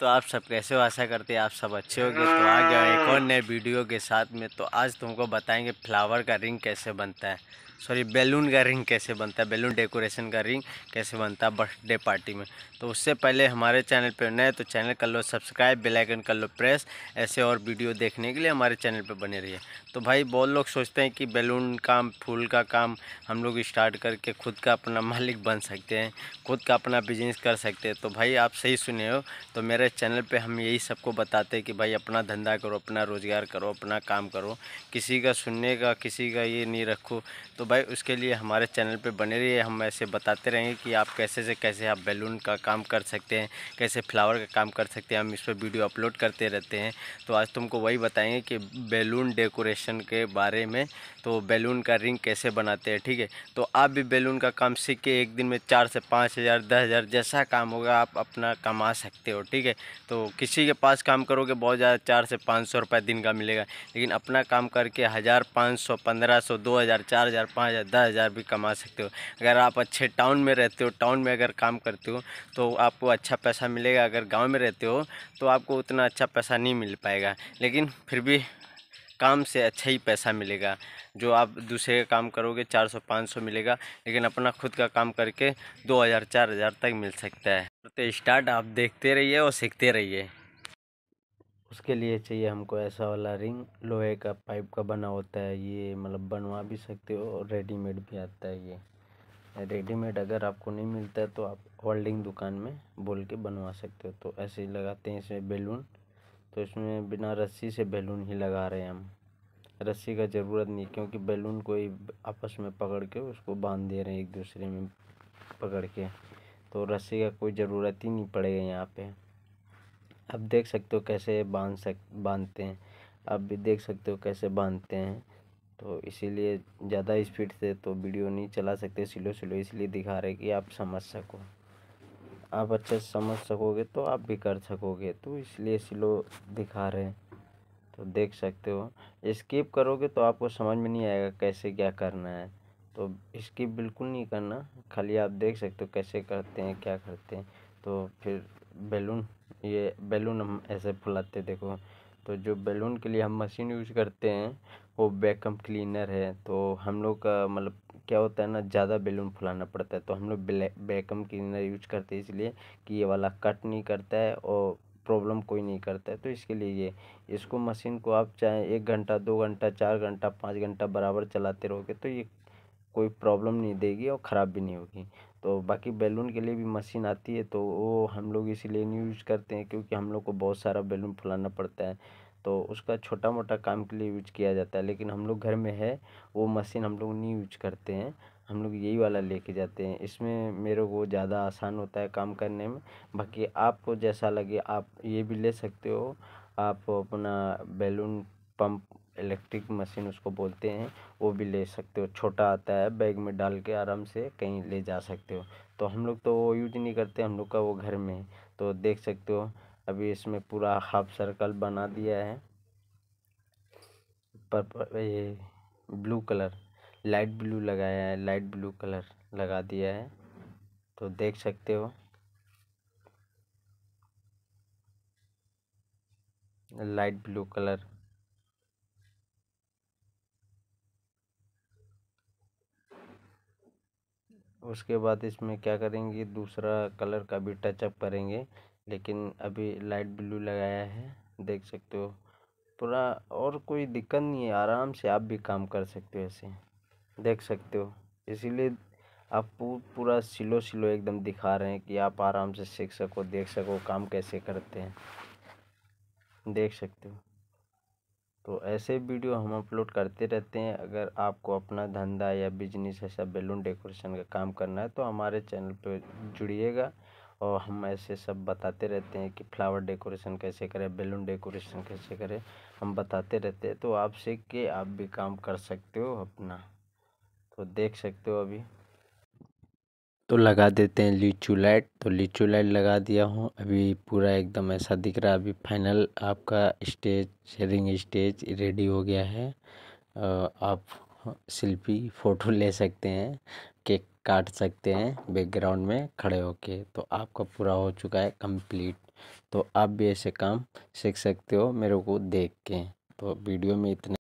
तो आप सब कैसे हो आशा करते हैं आप सब अच्छे हो गए तो आ गया एक और नए वीडियो के साथ में तो आज तुमको बताएंगे फ्लावर का रिंग कैसे बनता है सॉरी बैलून का रिंग कैसे बनता है बैलून डेकोरेशन का रिंग कैसे बनता है बर्थडे पार्टी में तो उससे पहले हमारे चैनल पर नए तो चैनल कर लो सब्सक्राइब बेलाइकन कर लो प्रेस ऐसे और वीडियो देखने के लिए हमारे चैनल पर बने रहिए तो भाई बहुत लोग सोचते हैं कि बैलून काम फूल का काम हम लोग स्टार्ट करके खुद का अपना मालिक बन सकते हैं खुद का अपना बिजनेस कर सकते हैं तो भाई आप सही सुने हो तो मेरे चैनल पर हम यही सबको बताते हैं कि भाई अपना धंधा करो अपना रोज़गार करो अपना काम करो किसी का सुनने का किसी का ये नहीं रखो तो भाई उसके लिए हमारे चैनल पे बने रहिए हम ऐसे बताते रहेंगे कि आप कैसे से कैसे आप बैलून का काम कर सकते हैं कैसे फ्लावर का काम कर सकते हैं हम इस पर वीडियो अपलोड करते रहते हैं तो आज तुमको वही बताएंगे कि बैलून डेकोरेशन के बारे में तो बैलून का रिंग कैसे बनाते हैं ठीक है तो आप भी बैलून का काम सीख के एक दिन में चार से पाँच हज़ार दस हज़ार जैसा काम होगा आप अपना कमा सकते हो ठीक है तो किसी के पास काम करोगे बहुत ज़्यादा चार से पाँच सौ रुपये दिन का मिलेगा लेकिन अपना काम करके हज़ार पाँच सौ पंद्रह सौ दो हज़ार चार हज़ार पाँच हज़ार दस हज़ार भी कमा सकते हो अगर आप अच्छे टाउन में रहते हो टाउन में अगर काम करते हो तो आपको अच्छा पैसा मिलेगा अगर गाँव में रहते हो तो आपको उतना अच्छा पैसा नहीं मिल पाएगा लेकिन फिर भी काम से अच्छा ही पैसा मिलेगा जो आप दूसरे का काम करोगे चार सौ पाँच सौ मिलेगा लेकिन अपना खुद का काम करके दो हज़ार चार हज़ार तक मिल सकता है तो स्टार्ट आप देखते रहिए और सीखते रहिए उसके लिए चाहिए हमको ऐसा वाला रिंग लोहे का पाइप का बना होता है ये मतलब बनवा भी सकते हो और रेडीमेड भी आता है ये रेडीमेड अगर आपको नहीं मिलता है तो आप होल्डिंग दुकान में बोल के बनवा सकते हो तो ऐसे ही लगाते हैं इसमें बैलून तो इसमें बिना रस्सी से बैलून ही लगा रहे हैं हम रस्सी का ज़रूरत नहीं क्योंकि बैलून को आपस में पकड़ के उसको बांध दे रहे हैं एक दूसरे में पकड़ के तो रस्सी का कोई ज़रूरत ही नहीं पड़ेगा यहाँ पर आप देख सकते हो कैसे बांध सक बांधते हैं आप भी देख सकते हो कैसे बांधते हैं तो इसीलिए ज़्यादा स्पीड से तो वीडियो नहीं चला सकते स्लो स्लो इसलिए दिखा रहे कि आप समझ सको आप अच्छे से समझ सकोगे तो आप भी कर सकोगे तो इसलिए स्लो दिखा रहे हैं तो देख सकते हो स्किप करोगे तो आपको समझ में नहीं आएगा कैसे क्या करना है तो स्किप बिल्कुल नहीं करना खाली आप देख सकते हो कैसे करते हैं क्या करते हैं तो फिर बैलून ये बैलून हम ऐसे फुलाते देखो तो जो बैलून के लिए हम मशीन यूज़ करते हैं वो वैक्यूम क्लीनर है तो हम लोग का मतलब क्या होता है ना ज़्यादा बैलून फुलाना पड़ता है तो हम लोग वैक्यूम क्लीनर यूज करते हैं इसलिए कि ये वाला कट नहीं करता है और प्रॉब्लम कोई नहीं करता है तो इसके लिए ये इसको मशीन को आप चाहे एक घंटा दो घंटा चार घंटा पाँच घंटा बराबर चलाते रहोगे तो ये कोई प्रॉब्लम नहीं देगी और ख़राब भी नहीं होगी तो बाकी बैलून के लिए भी मशीन आती है तो वो हम लोग इसीलिए नहीं यूज़ करते हैं क्योंकि हम लोग को बहुत सारा बैलून फुलाना पड़ता है तो उसका छोटा मोटा काम के लिए यूज किया जाता है लेकिन हम लोग घर में है वो मशीन हम लोग नहीं यूज करते हैं हम लोग यही वाला लेके जाते हैं इसमें मेरे को ज़्यादा आसान होता है काम करने में बाकी आपको जैसा लगे आप ये भी ले सकते हो आप अपना बैलून पंप इलेक्ट्रिक मशीन उसको बोलते हैं वो भी ले सकते हो छोटा आता है बैग में डाल के आराम से कहीं ले जा सकते हो तो हम लोग तो वो यूज नहीं करते हम लोग का वो घर में तो देख सकते हो अभी इसमें पूरा हाफ सर्कल बना दिया है पर ये ब्लू कलर लाइट ब्लू लगाया है लाइट ब्लू कलर लगा दिया है तो देख सकते हो लाइट ब्लू कलर उसके बाद इसमें क्या करेंगे दूसरा कलर का भी टचअप करेंगे लेकिन अभी लाइट ब्लू लगाया है देख सकते हो पूरा और कोई दिक्कत नहीं है आराम से आप भी काम कर सकते हो ऐसे देख सकते हो इसीलिए आप पूरा सिलो सिलो एकदम दिखा रहे हैं कि आप आराम से सीख सको देख सको काम कैसे करते हैं देख सकते हो तो ऐसे वीडियो हम अपलोड करते रहते हैं अगर आपको अपना धंधा या बिजनेस ऐसा बैलून डेकोरेशन का काम करना है तो हमारे चैनल पर जुड़िएगा और हम ऐसे सब बताते रहते हैं कि फ्लावर डेकोरेशन कैसे करें बैलून डेकोरेशन कैसे करें हम बताते रहते हैं तो आपसे कि आप भी काम कर सकते हो अपना तो देख सकते हो अभी तो लगा देते हैं लीचू लाइट तो लीचू लाइट लगा दिया हूँ अभी पूरा एकदम ऐसा दिख रहा है अभी फाइनल आपका स्टेज शेयरिंग स्टेज रेडी हो गया है आप सेल्फी फ़ोटो ले सकते हैं केक काट सकते हैं बैकग्राउंड में खड़े होके तो आपका पूरा हो चुका है कंप्लीट तो आप भी ऐसे काम सीख सकते हो मेरे को देख के तो वीडियो में इतने